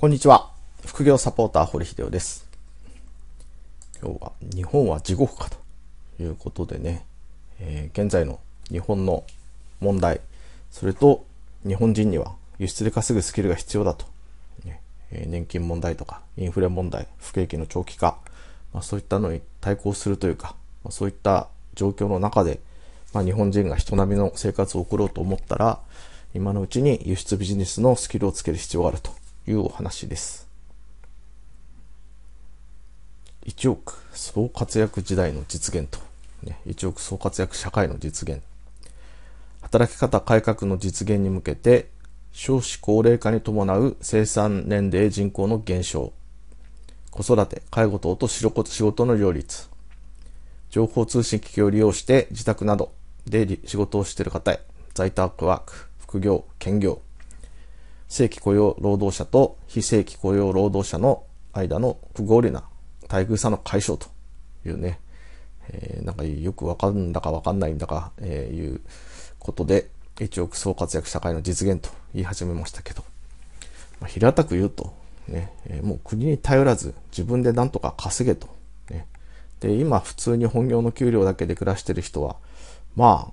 こんにちは。副業サポーター、堀秀夫です。今日は、日本は地獄かということでね、えー、現在の日本の問題、それと日本人には輸出で稼ぐスキルが必要だと、ねえー、年金問題とか、インフレ問題、不景気の長期化、まあ、そういったのに対抗するというか、まあ、そういった状況の中で、まあ、日本人が人並みの生活を送ろうと思ったら、今のうちに輸出ビジネスのスキルをつける必要があると。いうお話です。1億総活躍時代の実現と、ね、1億総活躍社会の実現。働き方改革の実現に向けて、少子高齢化に伴う生産年齢人口の減少、子育て、介護等と仕事の両立、情報通信機器を利用して自宅などで仕事をしている方へ、在宅ワーク、副業、兼業、正規雇用労働者と非正規雇用労働者の間の不合理な待遇差の解消というね、えー、なんかよくわかるんだかわかんないんだか、えー、いうことで、一億総活躍社会の実現と言い始めましたけど、まあ、平たく言うと、ね、えもう国に頼らず自分でなんとか稼げと、ね。で、今普通に本業の給料だけで暮らしてる人は、まあ、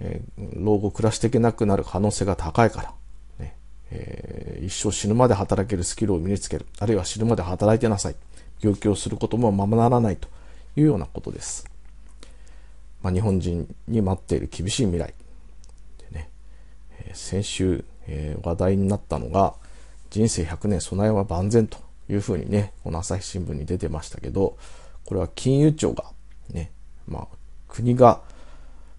えー、老後暮らしていけなくなる可能性が高いから、えー、一生死ぬまで働けるスキルを身につける。あるいは死ぬまで働いてなさい。病気をすることもままならないというようなことです。まあ、日本人に待っている厳しい未来。でね、えー、先週、えー、話題になったのが、人生100年備えは万全というふうにね、この朝日新聞に出てましたけど、これは金融庁が、ね、まあ、国が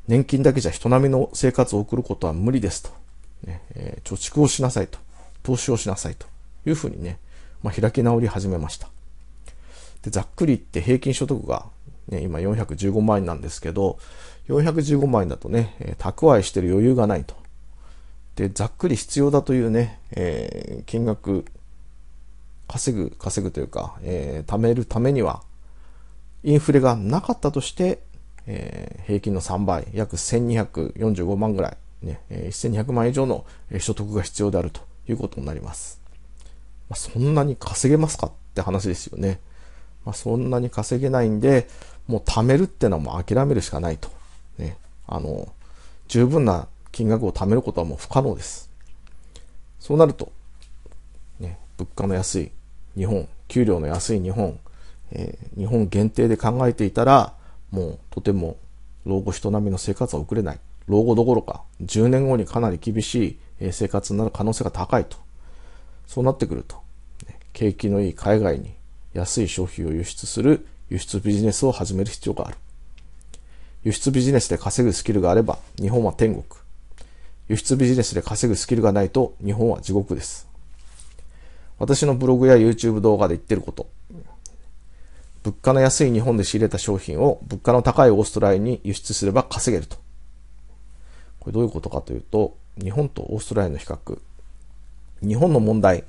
年金だけじゃ人並みの生活を送ることは無理ですとねえ貯蓄をしなさいと、投資をしなさいというふうにね、まあ、開き直り始めました。でざっくり言って平均所得が、ね、今415万円なんですけど、415万円だとね、えー、蓄えしてる余裕がないと。で、ざっくり必要だというね、えー、金額、稼ぐ、稼ぐというか、えー、貯めるためには、インフレがなかったとして、えー、平均の3倍、約1245万ぐらいね、1200万円以上の所得が必要であるということになります。まあ、そんなに稼げますかって話ですよね。まあ、そんなに稼げないんで、もう貯めるってのはもう諦めるしかないと。ね、あの、十分な金額を貯めることはもう不可能です。そうなると、ね、物価の安い日本、給料の安い日本、えー、日本限定で考えていたら、もうとても老後人並みの生活は送れない。老後どころか、10年後にかなり厳しい生活になる可能性が高いと。そうなってくると、景気のいい海外に安い商品を輸出する輸出ビジネスを始める必要がある。輸出ビジネスで稼ぐスキルがあれば、日本は天国。輸出ビジネスで稼ぐスキルがないと、日本は地獄です。私のブログや YouTube 動画で言ってること。物価の安い日本で仕入れた商品を物価の高いオーストラリアに輸出すれば稼げると。これどういうことかというと、日本とオーストラリアの比較。日本の問題、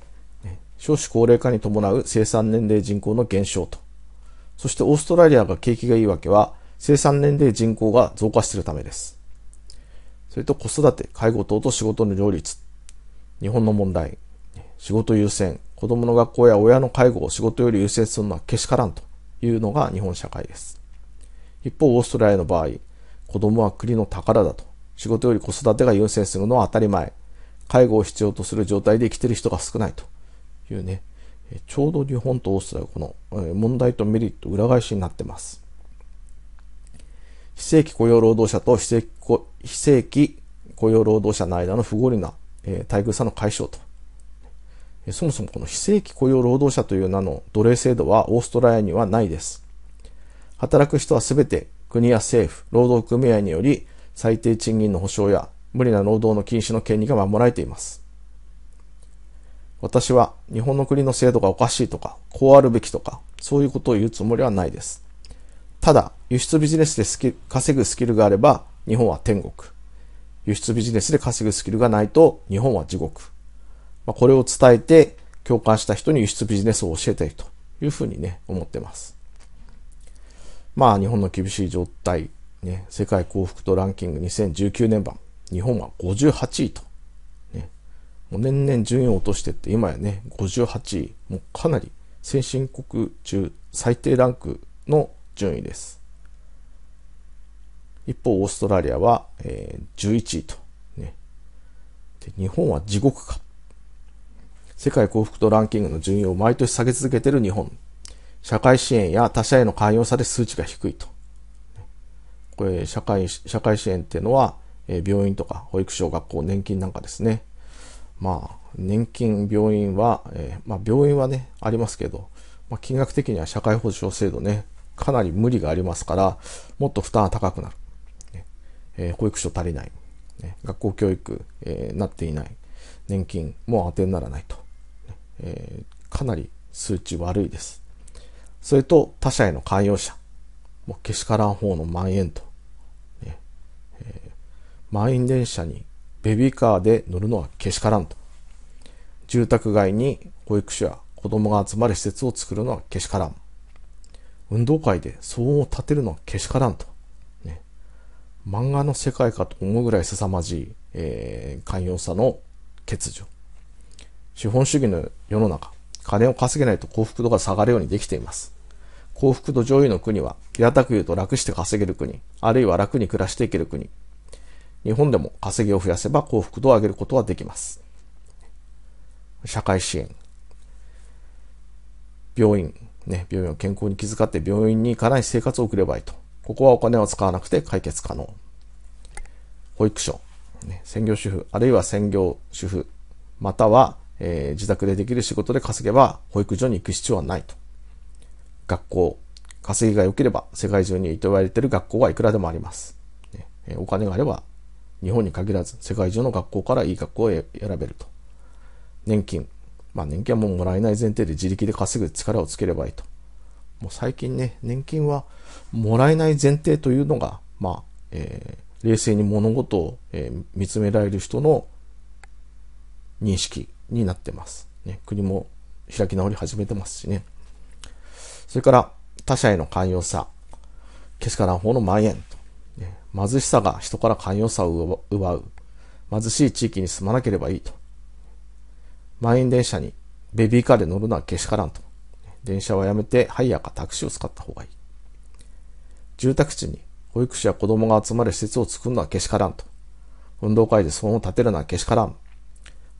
少子高齢化に伴う生産年齢人口の減少と。そしてオーストラリアが景気がいいわけは、生産年齢人口が増加しているためです。それと子育て、介護等と仕事の両立。日本の問題。仕事優先。子供の学校や親の介護を仕事より優先するのはけしからんというのが日本社会です。一方、オーストラリアの場合、子供は国の宝だと仕事より子育てが優先するのは当たり前。介護を必要とする状態で生きてる人が少ないというね、ちょうど日本とオーストラリアこの問題とメリット裏返しになってます。非正規雇用労働者と非正規非正規雇用労働者の間の不合理な、え待遇差の解消と。そもそもこの非正規雇用労働者という名の奴隷制度はオーストラリアにはないです。働く人はすべて国や政府、労働組合により最低賃金の保障や無理な労働の禁止の権利が守られています。私は日本の国の制度がおかしいとか、こうあるべきとか、そういうことを言うつもりはないです。ただ、輸出ビジネスでスキ稼ぐスキルがあれば、日本は天国。輸出ビジネスで稼ぐスキルがないと、日本は地獄。まあ、これを伝えて、共感した人に輸出ビジネスを教えたいというふうにね、思ってます。まあ、日本の厳しい状態ね、世界幸福度ランキング2019年版、日本は58位と。ね、もう年々順位を落としてって、今やね、58位、もうかなり先進国中最低ランクの順位です。一方、オーストラリアは、えー、11位と、ねで。日本は地獄か。世界幸福度ランキングの順位を毎年下げ続けている日本。社会支援や他者への寛容さで数値が低いと。これ社会、社会支援っていうのは、え病院とか保育所、学校、年金なんかですね。まあ、年金、病院は、えー、まあ、病院はね、ありますけど、まあ、金額的には社会保障制度ね、かなり無理がありますから、もっと負担は高くなる。ねえー、保育所足りない。ね、学校教育、えー、なっていない。年金も当てにならないと、ね、えかなり数値悪いです。それと他者への寛容者。もうけしからん方の蔓延と。満員電車にベビーカーで乗るのはけしからんと。住宅街に保育所や子供が集まる施設を作るのはけしからん。運動会で騒音を立てるのはけしからんと。ね、漫画の世界かと思うぐらい凄まじい、えー、寛容さの欠如。資本主義の世の中、金を稼げないと幸福度が下がるようにできています。幸福度上位の国は、平たく言うと楽して稼げる国、あるいは楽に暮らしていける国、日本でも稼ぎを増やせば幸福度を上げることはできます。社会支援。病院。ね、病院を健康に気遣って病院に行かない生活を送ればいいと。ここはお金を使わなくて解決可能。保育所。ね、専業主婦、あるいは専業主婦、または、えー、自宅でできる仕事で稼げば保育所に行く必要はないと。学校。稼ぎが良ければ世界中にと言われている学校はいくらでもあります。ね、お金があれば日本に限らず世界中の学校からいい学校を選べると。年金。まあ年金はもうもらえない前提で自力で稼ぐ力をつければいいと。もう最近ね、年金はもらえない前提というのが、まあ、えー、冷静に物事を、えー、見つめられる人の認識になってます。ね、国も開き直り始めてますしね。それから、他者への寛容さ。けしからん方の蔓延と。貧しさが人から寛容さを奪う。貧しい地域に住まなければいいと。満員電車にベビーカーで乗るのはけしからんと。電車はやめてハイヤーかタクシーを使った方がいい。住宅地に保育士や子供が集まる施設を作るのはけしからんと。運動会でそ音を立てるのはけしからん。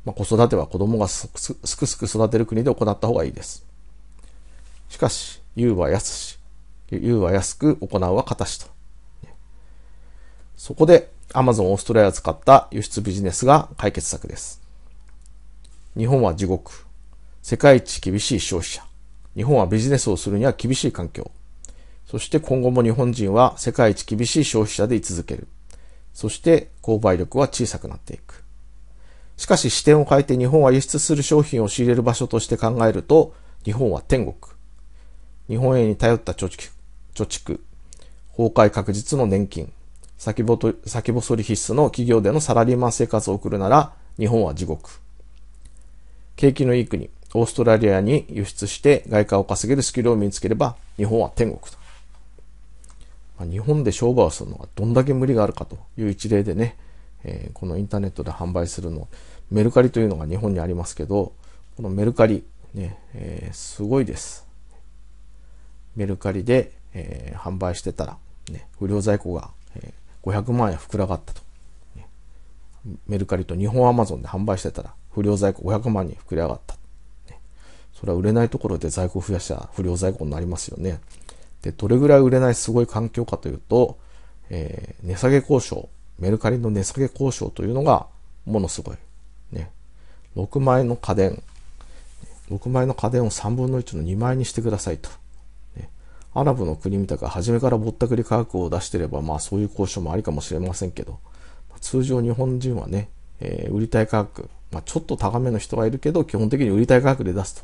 まあ、子育ては子供がすくすく育てる国で行った方がいいです。しかし、言うは安し、言うは安く行うは形と。そこで Amazon オーストラリアを使った輸出ビジネスが解決策です。日本は地獄。世界一厳しい消費者。日本はビジネスをするには厳しい環境。そして今後も日本人は世界一厳しい消費者で居続ける。そして購買力は小さくなっていく。しかし視点を変えて日本は輸出する商品を仕入れる場所として考えると、日本は天国。日本円に頼った貯蓄、貯蓄、崩壊確実の年金、先細先細り必須の企業でのサラリーマン生活を送るなら、日本は地獄。景気のいい国、オーストラリアに輸出して外貨を稼げるスキルを身につければ、日本は天国と。まあ、日本で商売をするのがどんだけ無理があるかという一例でね、えー、このインターネットで販売するの、メルカリというのが日本にありますけど、このメルカリ、ね、えー、すごいです。メルカリで、えー、販売してたら、ね、不良在庫が、えー500万円膨らがったと。メルカリと日本アマゾンで販売してたら、不良在庫500万に膨れ上がった。それは売れないところで在庫増やした不良在庫になりますよね。で、どれぐらい売れないすごい環境かというと、えー、値下げ交渉、メルカリの値下げ交渉というのがものすごい。ね。6万円の家電、6万円の家電を3分の1の2万円にしてくださいと。アラブの国みたか、初めからぼったくり価格を出してれば、まあそういう交渉もありかもしれませんけど、通常日本人はね、えー、売りたい価格、まあ、ちょっと高めの人はいるけど、基本的に売りたい価格で出すと。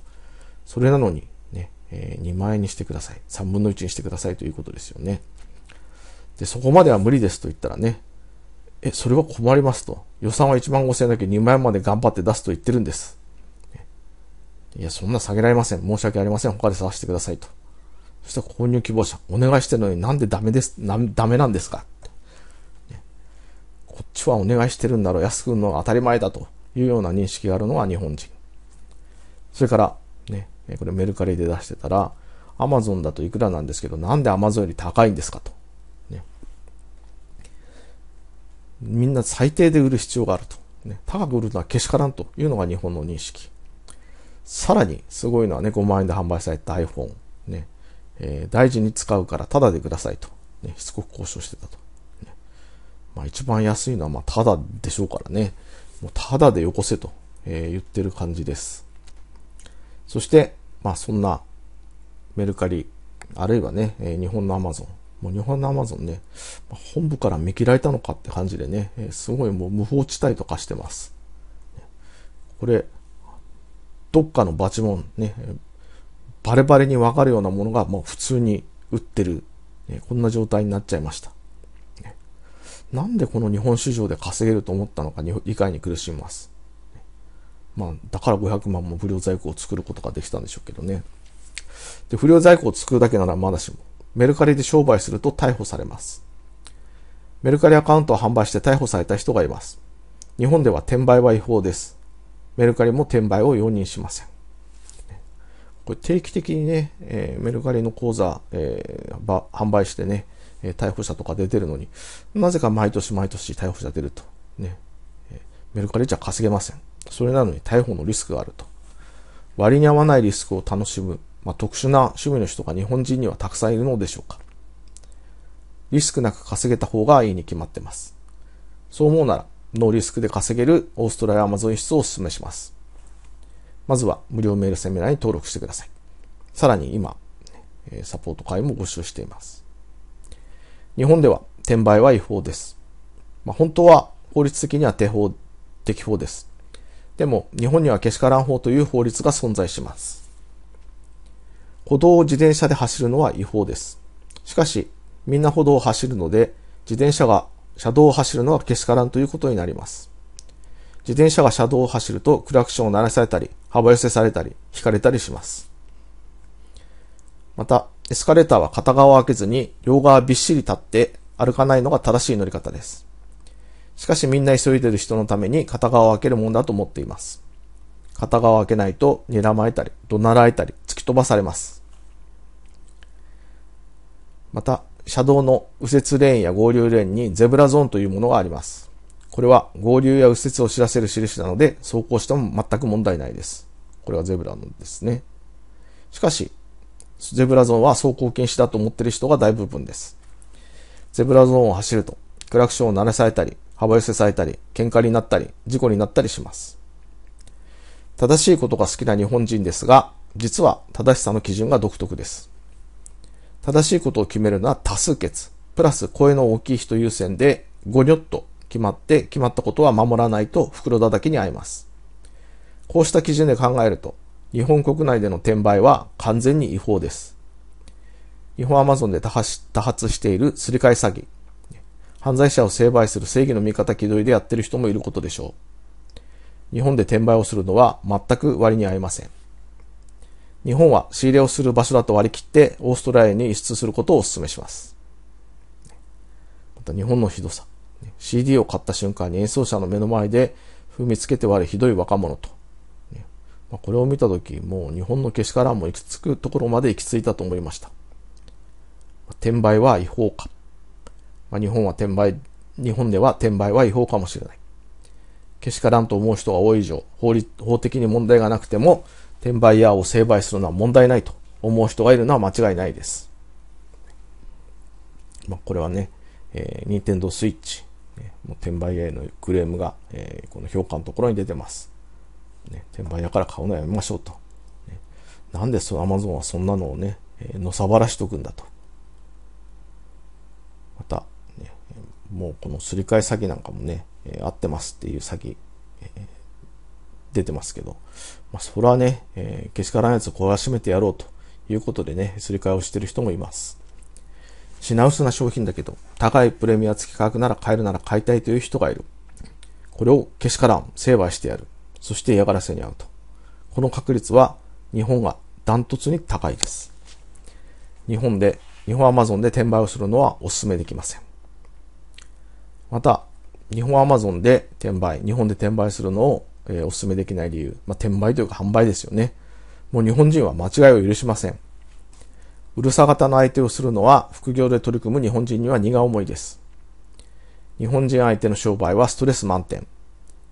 それなのに、ね、えー、2万円にしてください。3分の1にしてくださいということですよね。で、そこまでは無理ですと言ったらね、え、それは困りますと。予算は1万5千円だけ2万円まで頑張って出すと言ってるんです。いや、そんな下げられません。申し訳ありません。他で探してくださいと。そした購入希望者、お願いしてるのになんでダメです、なダメなんですか、ね、こっちはお願いしてるんだろう、安く売るのが当たり前だというような認識があるのは日本人。それから、ね、これメルカリで出してたら、アマゾンだといくらなんですけど、なんでアマゾンより高いんですかと。ね、みんな最低で売る必要があると。ね、高く売るのはけしからんというのが日本の認識。さらに、すごいのはね、5万円で販売された iPhone。ね、えー、大事に使うからタダでくださいと、ね、しつこく交渉してたと。ね、まあ一番安いのはまあタダでしょうからね、もうタダでよこせと、えー、言ってる感じです。そして、まあそんなメルカリ、あるいはね、えー、日本のアマゾン、もう日本のアマゾンね、本部から見切られたのかって感じでね、えー、すごいもう無法地帯とかしてます。これ、どっかのバチモン、ね、バレバレにわかるようなものが、もう普通に売ってる、ね、こんな状態になっちゃいました。ね、なんでこの日本市場で稼げると思ったのか理解に苦しみます。まあ、だから500万も不良在庫を作ることができたんでしょうけどね。で、不良在庫を作るだけならまだしも、メルカリで商売すると逮捕されます。メルカリアカウントを販売して逮捕された人がいます。日本では転売は違法です。メルカリも転売を容認しません。これ定期的にね、えー、メルカリの口座、えー、販売してね、え逮捕者とか出てるのに、なぜか毎年毎年逮捕者出ると。ね、えメルカリじゃ稼げません。それなのに逮捕のリスクがあると。割に合わないリスクを楽しむ、まあ、特殊な趣味の人が日本人にはたくさんいるのでしょうか。リスクなく稼げた方がいいに決まってます。そう思うなら、ノーリスクで稼げるオーストラリアアマゾン室をお勧めします。まずは無料メールセミナーに登録してください。さらに今、サポート会も募集しています。日本では転売は違法です。まあ、本当は法律的には手法適法です。でも、日本にはけしからん法という法律が存在します。歩道を自転車で走るのは違法です。しかし、みんな歩道を走るので、自転車が車道を走るのはけしからんということになります。自転車が車道を走るとクラクションを鳴らされたり、幅寄せされたり、引かれたりします。また、エスカレーターは片側を開けずに両側びっしり立って歩かないのが正しい乗り方です。しかしみんな急いでる人のために片側を開けるもんだと思っています。片側を開けないと睨まれたり、怒鳴られたり、突き飛ばされます。また、車道の右折レーンや合流レーンにゼブラゾーンというものがあります。これは合流や右折を知らせる印なので、走行しても全く問題ないです。これはゼブラのですね。しかし、ゼブラゾーンは走行禁止だと思っている人が大部分です。ゼブラゾーンを走ると、クラクションを鳴らされたり、幅寄せされたり、喧嘩になったり、事故になったりします。正しいことが好きな日本人ですが、実は正しさの基準が独特です。正しいことを決めるのは多数決、プラス声の大きい人優先で、ごにょっと決まって、決まったことは守らないと袋叩きに遭います。こうした基準で考えると、日本国内での転売は完全に違法です。日本アマゾンで多発多発しているすり替え詐欺。犯罪者を成敗する正義の味方気取りでやってる人もいることでしょう。日本で転売をするのは全く割に合いません。日本は仕入れをする場所だと割り切ってオーストラリアに輸出することをお勧めします。また日本のひどさ。CD を買った瞬間に演奏者の目の前で踏みつけて割れひどい若者と。これを見たとき、もう日本のけしからんも行き着くところまで行き着いたと思いました。転売は違法か。まあ、日本は転売、日本では転売は違法かもしれない。けしからんと思う人が多い以上、法律、法的に問題がなくても、転売ヤーを成敗するのは問題ないと思う人がいるのは間違いないです。まあ、これはね、えー、任天堂スイッチもう転売屋へのクレームが、えー、この評価のところに出てます。ね、転売屋から買うのはやめましょうと。ね、なんでそアマゾンはそんなのをね、えー、のさばらしとくんだと。また、ね、もうこのすり替え詐欺なんかもね、えー、合ってますっていう詐欺、えー、出てますけど、まあ、それはね、えー、けしからんやつを懲らしめてやろうということでね、すり替えをしてる人もいます。品薄な商品だけど、高いプレミア付き価格なら買えるなら買いたいという人がいる。これをけしからん、成敗してやる。そして嫌がらせに遭うと。この確率は日本がダントツに高いです。日本で、日本アマゾンで転売をするのはお勧めできません。また、日本アマゾンで転売、日本で転売するのを、えー、お勧めできない理由、まあ、転売というか販売ですよね。もう日本人は間違いを許しません。うるさ型の相手をするのは副業で取り組む日本人には荷が重いです。日本人相手の商売はストレス満点。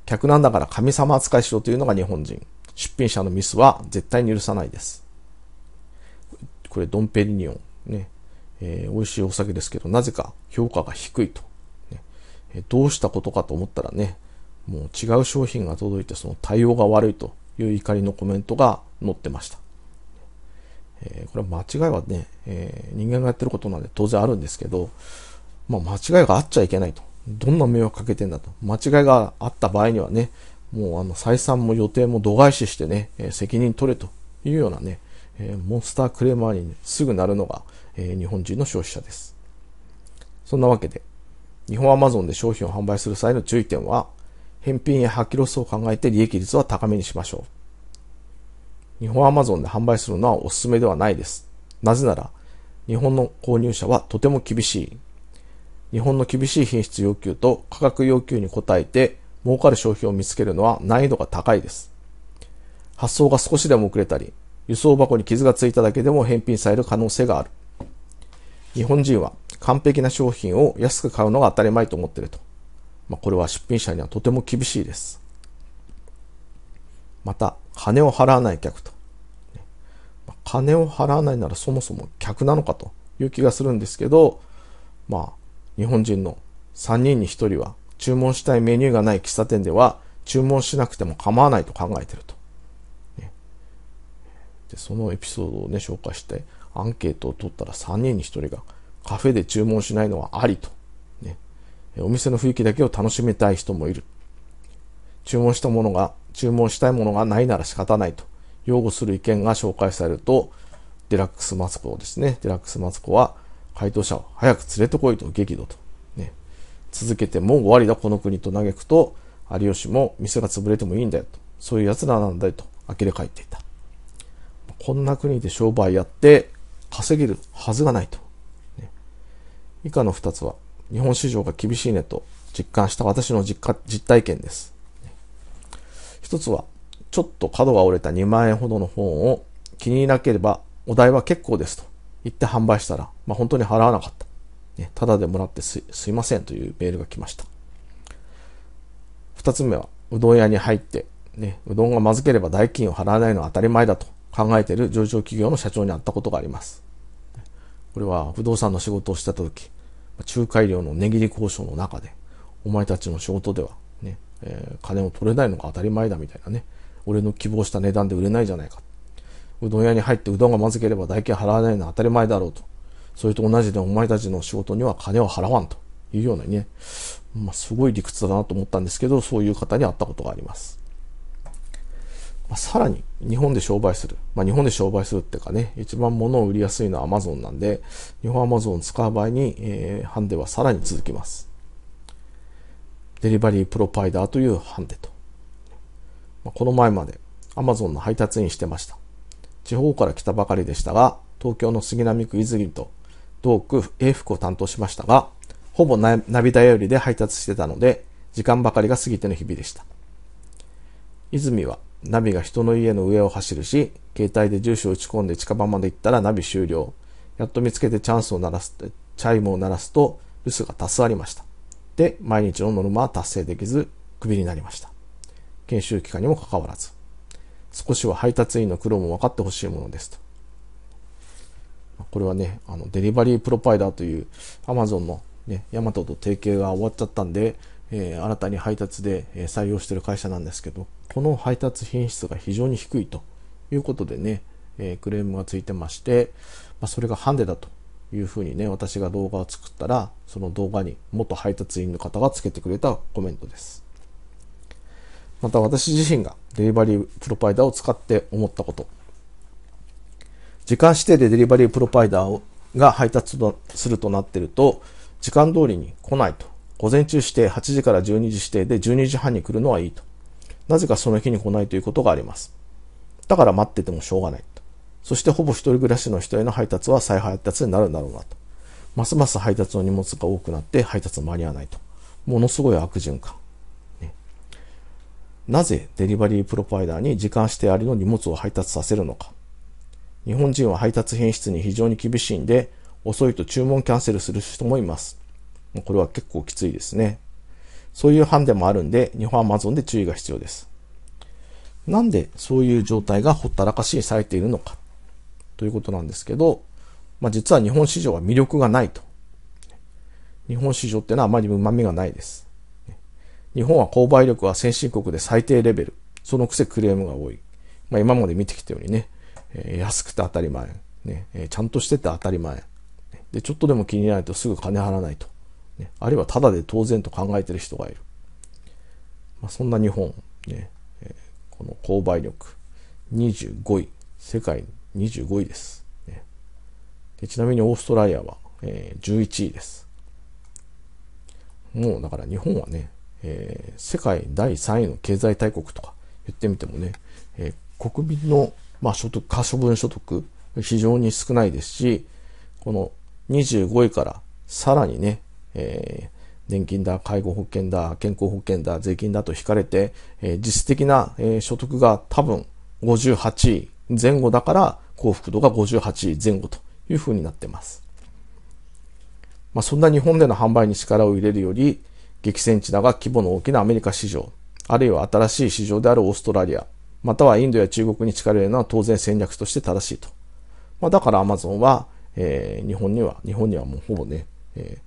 客なんだから神様扱いしろというのが日本人。出品者のミスは絶対に許さないです。これ、ドンペリニオン。ね。えー、美味しいお酒ですけど、なぜか評価が低いと。ね、えー、どうしたことかと思ったらね、もう違う商品が届いてその対応が悪いという怒りのコメントが載ってました。えー、これは間違いはね、えー、人間がやってることなんで当然あるんですけど、まあ、間違いがあっちゃいけないと。どんな迷惑かけてんだと。間違いがあった場合にはね、もうあの採算も予定も度外視してね、えー、責任取れというようなね、えモンスタークレーマーに、ね、すぐなるのが、え日本人の消費者です。そんなわけで、日本アマゾンで商品を販売する際の注意点は、返品や破棄ロスを考えて利益率は高めにしましょう。日本アマゾンで販売するのはおすすめではないです。なぜなら、日本の購入者はとても厳しい。日本の厳しい品質要求と価格要求に応えて儲かる商品を見つけるのは難易度が高いです。発送が少しでも遅れたり、輸送箱に傷がついただけでも返品される可能性がある。日本人は完璧な商品を安く買うのが当たり前と思っていると。まあ、これは出品者にはとても厳しいです。また、金を払わない客と。金を払わないならそもそも客なのかという気がするんですけど、まあ、日本人の3人に1人は注文したいメニューがない喫茶店では注文しなくても構わないと考えてると。でそのエピソードをね、紹介してアンケートを取ったら3人に1人がカフェで注文しないのはありと。ね、お店の雰囲気だけを楽しみたい人もいる。注文したものが注文したいものがないなら仕方ないと擁護する意見が紹介されると、デラックスマツコですね。デラックスマツコは、回答者を早く連れてこいと激怒と。ね。続けてもう終わりだこの国と嘆くと、有吉も店が潰れてもいいんだよと。そういう奴らなんだよと、呆れ返っていた。こんな国で商売やって稼げるはずがないと。ね、以下の2つは、日本市場が厳しいねと実感した私の実実体験です。一つは、ちょっと角が折れた2万円ほどの本を気に入らなければお代は結構ですと言って販売したら、まあ、本当に払わなかった。ね、ただでもらってすすいませんというメールが来ました。二つ目は、うどん屋に入って、ね、うどんがまずければ代金を払わないのは当たり前だと考えている上場企業の社長に会ったことがあります。これは不動産の仕事をしてた時、仲介料の値切り交渉の中で、お前たちの仕事ではえー、金を取れないのが当たり前だみたいなね。俺の希望した値段で売れないじゃないか。うどん屋に入ってうどんがまずければ代金払わないのは当たり前だろうと。それと同じでお前たちの仕事には金を払わんというようなね、まあ、すごい理屈だなと思ったんですけど、そういう方に会ったことがあります。まあ、さらに日本で商売する。まあ、日本で商売するっていうかね、一番物を売りやすいのは Amazon なんで、日本 Amazon を使う場合に、えー、ハンデはさらに続きます。デリバリープロパイダーというハンデと。この前まで Amazon の配達員してました。地方から来たばかりでしたが、東京の杉並区伊豆と同区永福を担当しましたが、ほぼナビ頼りで配達してたので、時間ばかりが過ぎての日々でした。泉はナビが人の家の上を走るし、携帯で住所を打ち込んで近場まで行ったらナビ終了。やっと見つけてチャンスを鳴らす、チャイムを鳴らすと、留守が多数ありました。で、毎日のノルマは達成できず、クビになりました。研修期間にもかかわらず、少しは配達員の苦労も分かってほしいものですと。これはね、あの、デリバリープロパイダーという Amazon のね、ヤマトと提携が終わっちゃったんで、えー、新たに配達で採用してる会社なんですけど、この配達品質が非常に低いということでね、えー、クレームがついてまして、まあ、それがハンデだというふうにね、私が動画を作ったら、その動画に元配達員の方がつけてくれたコメントです。また私自身がデリバリープロバイダーを使って思ったこと。時間指定でデリバリープロバイダーが配達するとなってると、時間通りに来ないと。午前中指定8時から12時指定で12時半に来るのはいいと。なぜかその日に来ないということがあります。だから待っててもしょうがない。そしてほぼ一人暮らしの人への配達は再配達になるんだろうなと。ますます配達の荷物が多くなって配達間に合わないと。ものすごい悪循環。ね、なぜデリバリープロパイダーに時間指定ありの荷物を配達させるのか。日本人は配達品質に非常に厳しいんで、遅いと注文キャンセルする人もいます。これは結構きついですね。そういう判でもあるんで、日本アマゾンで注意が必要です。なんでそういう状態がほったらかしにされているのか。ということなんですけど、まあ、実は日本市場は魅力がないと。日本市場ってのはあまり旨味がないです。日本は購買力は先進国で最低レベル。そのくせクレームが多い。まあ、今まで見てきたようにね、えー、安くて当たり前。ね、えー、ちゃんとしてて当たり前。で、ちょっとでも気に入らないとすぐ金払わないと。ね、あるいはタダで当然と考えてる人がいる。まあ、そんな日本、ね、えー、この購買力25位、世界25位です。でちなみにオーストラリアは、えー、11位です。もうだから日本はね、えー、世界第3位の経済大国とか言ってみてもね、えー、国民の、まあ、所得、可処分所得、非常に少ないですし、この25位からさらにね、えー、年金だ、介護保険だ、健康保険だ、税金だと引かれて、えー、実質的な、えー、所得が多分58位前後だから、幸福度が58前後というふうになっています。まあ、そんな日本での販売に力を入れるより、激戦地だが規模の大きなアメリカ市場、あるいは新しい市場であるオーストラリア、またはインドや中国に力を入れるのは当然戦略として正しいと。まあ、だからアマゾンは、えー、日本には、日本にはもうほぼね、え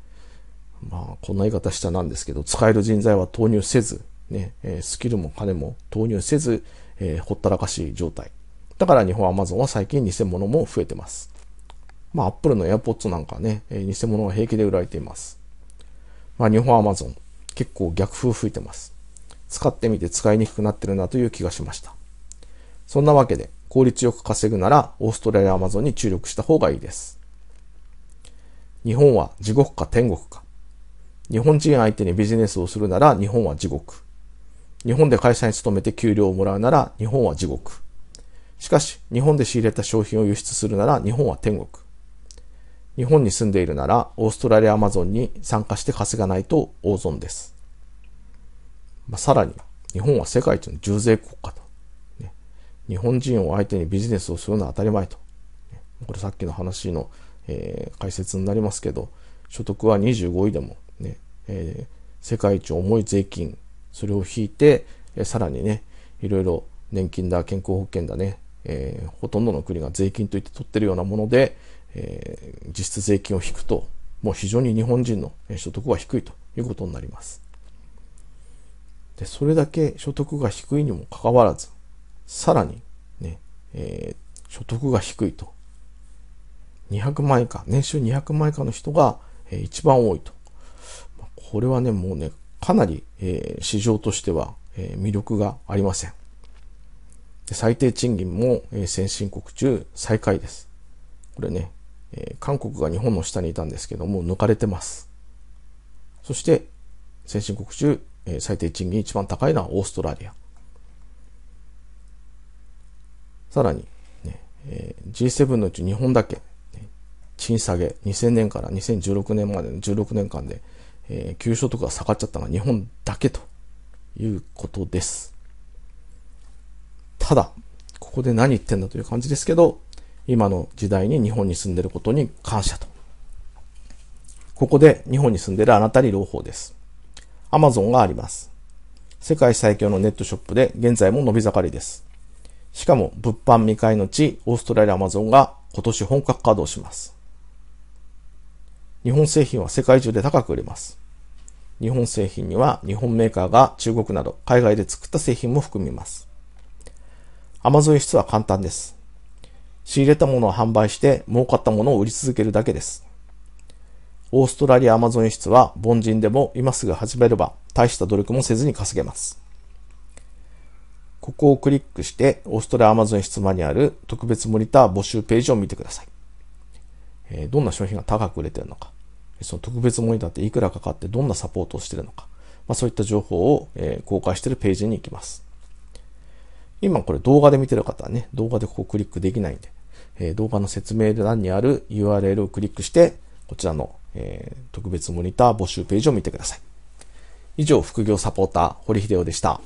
ー、まあ、こんな言い方したなんですけど、使える人材は投入せず、ね、スキルも金も投入せず、えー、ほったらかしい状態。だから日本アマゾンは最近偽物も増えてます。まあ、アップルの AirPods なんかね、えー、偽物が平気で売られています。まあ、日本アマゾン、結構逆風吹いてます。使ってみて使いにくくなってるなという気がしました。そんなわけで、効率よく稼ぐなら、オーストラリアアマゾンに注力した方がいいです。日本は地獄か天国か。日本人相手にビジネスをするなら日本は地獄。日本で会社に勤めて給料をもらうなら日本は地獄。しかし、日本で仕入れた商品を輸出するなら日本は天国。日本に住んでいるなら、オーストラリアアマゾンに参加して稼がないと大損です。まあ、さらに、日本は世界一の重税国家と、ね。日本人を相手にビジネスをするのは当たり前と。これさっきの話の、えー、解説になりますけど、所得は25位でもね、えー、世界一重い税金、それを引いて、えー、さらにね、いろいろ年金だ、健康保険だね、えー、ほとんどの国が税金といって取ってるようなもので、えー、実質税金を引くと、もう非常に日本人の所得は低いということになります。で、それだけ所得が低いにもかかわらず、さらにね、えー、所得が低いと、200万以下、年収200万以下の人が、えー、一番多いと。これはね、もうね、かなり、えー、市場としては、えー、魅力がありません。最低賃金も、え先進国中最下位です。これね、え韓国が日本の下にいたんですけども、抜かれてます。そして、先進国中、え最低賃金一番高いのはオーストラリア。さらに、ねえ G7 のうち日本だけ、賃下げ、2000年から2016年までの16年間で、え給所得が下がっちゃったのは日本だけということです。ただ、ここで何言ってんだという感じですけど、今の時代に日本に住んでることに感謝と。ここで日本に住んでるあなたに朗報です。Amazon があります。世界最強のネットショップで現在も伸び盛りです。しかも物販未開の地、オーストラリア Amazon が今年本格稼働します。日本製品は世界中で高く売れます。日本製品には日本メーカーが中国など海外で作った製品も含みます。マゾン室は簡単です。仕入れたものを販売して儲かったものを売り続けるだけです。オーストラリアアマゾン室は凡人でも今すぐ始めれば大した努力もせずに稼げます。ここをクリックしてオーストラリアアマゾン室マニュアル特別モニター募集ページを見てください。えどんな商品が高く売れてるのか、その特別モニターっていくらかかってどんなサポートをしてるのか、まあ、そういった情報を、え公開しているページに行きます。今これ動画で見てる方はね、動画でここクリックできないんで、えー、動画の説明欄にある URL をクリックして、こちらの、えー、特別モニター募集ページを見てください。以上、副業サポーター、堀秀夫でした。